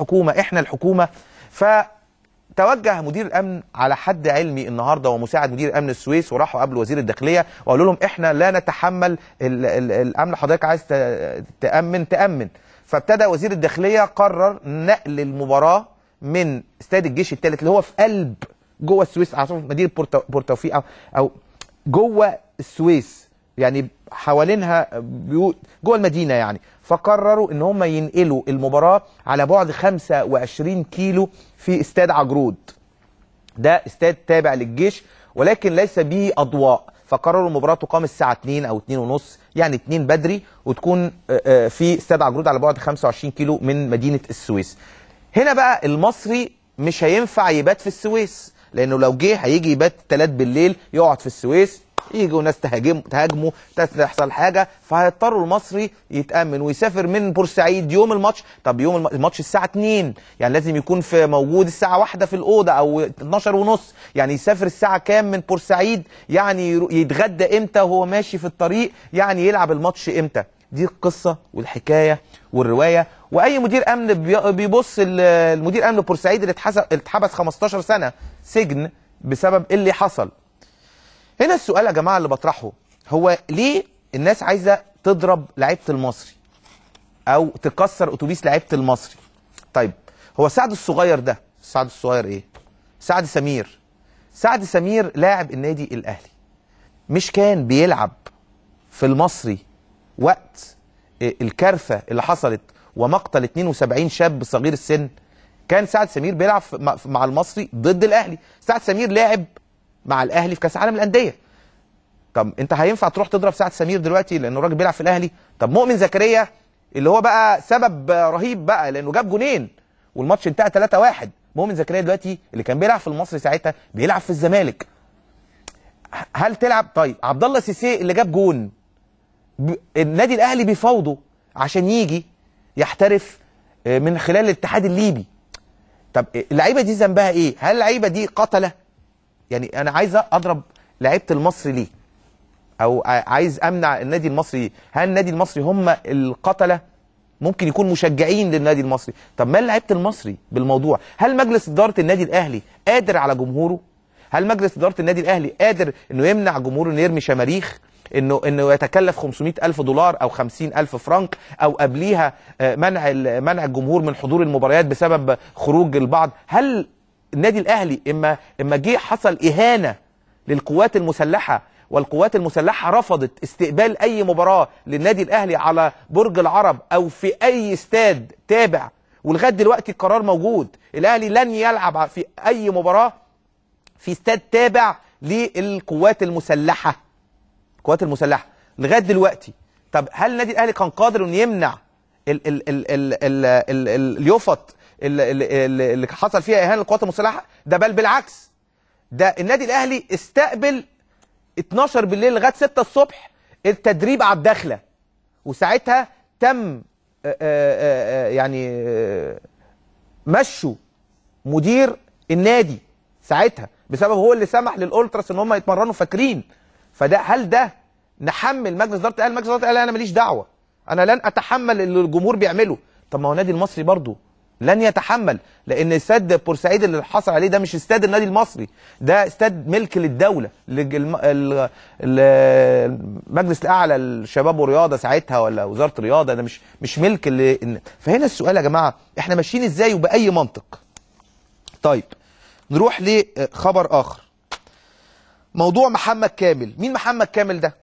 حكومه احنا الحكومه فتوجه مدير الامن على حد علمي النهارده ومساعد مدير امن السويس وراحوا قبل وزير الداخليه وقالوا لهم احنا لا نتحمل الـ الـ الامن حضرتك عايز تامن تامن فابتدى وزير الداخليه قرر نقل المباراه من استاد الجيش الثالث اللي هو في قلب جوه السويس على مدينه بورتوفيق او جوه السويس يعني حوالينها بيوت جوه المدينه يعني فقرروا ان هم ينقلوا المباراه على بعد 25 كيلو في استاد عجرود ده استاد تابع للجيش ولكن ليس به اضواء فقرروا المباراه تقام الساعه 2 او 2 ونص يعني 2 بدري وتكون آه، آه، في استاد عجرود على بعد 25 كيلو من مدينه السويس هنا بقى المصري مش هينفع يبات في السويس لانه لو جه هيجي يبات 3 بالليل يقعد في السويس يجوا ناس تهاجم تهاجمه تحصل حاجه فهيضطروا المصري يتامن ويسافر من بورسعيد يوم الماتش طب يوم الماتش الساعه 2 يعني لازم يكون في موجود الساعه 1 في الاوضه او 12 ونص يعني يسافر الساعه كام من بورسعيد يعني يتغدى امتى وهو ماشي في الطريق يعني يلعب الماتش امتى دي القصه والحكايه والروايه واي مدير امن بيبص المدير امن بورسعيد اللي اتحبس 15 سنه سجن بسبب اللي حصل هنا السؤال يا جماعه اللي بطرحه هو ليه الناس عايزه تضرب لعيبه المصري او تكسر اتوبيس لعيبه المصري طيب هو سعد الصغير ده سعد الصغير ايه سعد سمير سعد سمير لاعب النادي الاهلي مش كان بيلعب في المصري وقت آه، الكارثه اللي حصلت ومقتل 72 شاب صغير السن كان سعد سمير بيلعب مع المصري ضد الاهلي سعد سمير لاعب مع الاهلي في كاس عالم الانديه طب انت هينفع تروح تضرب سعد سمير دلوقتي لانه الراجل بيلعب في الاهلي طب مؤمن زكريا اللي هو بقى سبب رهيب بقى لانه جاب جونين والماتش انتهى 3-1 مؤمن زكريا دلوقتي اللي كان بيلعب في المصري ساعتها بيلعب في الزمالك هل تلعب طيب عبد الله سيسي اللي جاب جون ب... النادي الاهلي بيفاوضه عشان يجي يحترف آه، من خلال الاتحاد الليبي طب آه، اللعيبه دي ذنبها ايه هل اللعيبه دي قتله يعني انا عايز اضرب لعيبه المصري ليه او عايز امنع النادي المصري هل النادي المصري هم القتله ممكن يكون مشجعين للنادي المصري طب ما لعيبه المصري بالموضوع هل مجلس اداره النادي الاهلي قادر على جمهوره هل مجلس اداره النادي الاهلي قادر انه يمنع جمهوره انه يرمي شماريخ انه انه يتكلف 500 الف دولار او 50 الف فرنك او قبليها آه، منع منع الجمهور من حضور المباريات بسبب خروج البعض هل النادي الاهلي اما اما جه حصل اهانه للقوات المسلحه والقوات المسلحه رفضت استقبال اي مباراه للنادي الاهلي على برج العرب او في اي استاد تابع ولغايه دلوقتي القرار موجود الاهلي لن يلعب في اي مباراه في استاد تابع للقوات المسلحه القوات المسلحه لغايه دلوقتي طب هل النادي الاهلي كان قادر انه يمنع اليوفط اللي, اللي, اللي حصل فيها اهانه للقوات المسلحه ده بل بالعكس ده النادي الاهلي استقبل 12 بالليل لغايه 6 الصبح التدريب على الداخله وساعتها تم آه، آه، آه، يعني مشوا مدير النادي ساعتها بسبب هو اللي سمح للالتراس ان هم يتمرنوا فاكرين فده هل ده نحمل مجلس اداره الاهلي مجلس اداره الاهلي انا ماليش دعوه انا لن اتحمل اللي الجمهور بيعمله طب ما هو النادي المصري برضه لن يتحمل لان استاد بورسعيد اللي حصل عليه ده مش استاد النادي المصري ده استاد ملك للدوله المجلس الاعلى للشباب والرياضه ساعتها ولا وزاره الرياضه ده مش مش ملك اللي فهنا السؤال يا جماعه احنا ماشيين ازاي وباي منطق طيب نروح لخبر اخر موضوع محمد كامل مين محمد كامل ده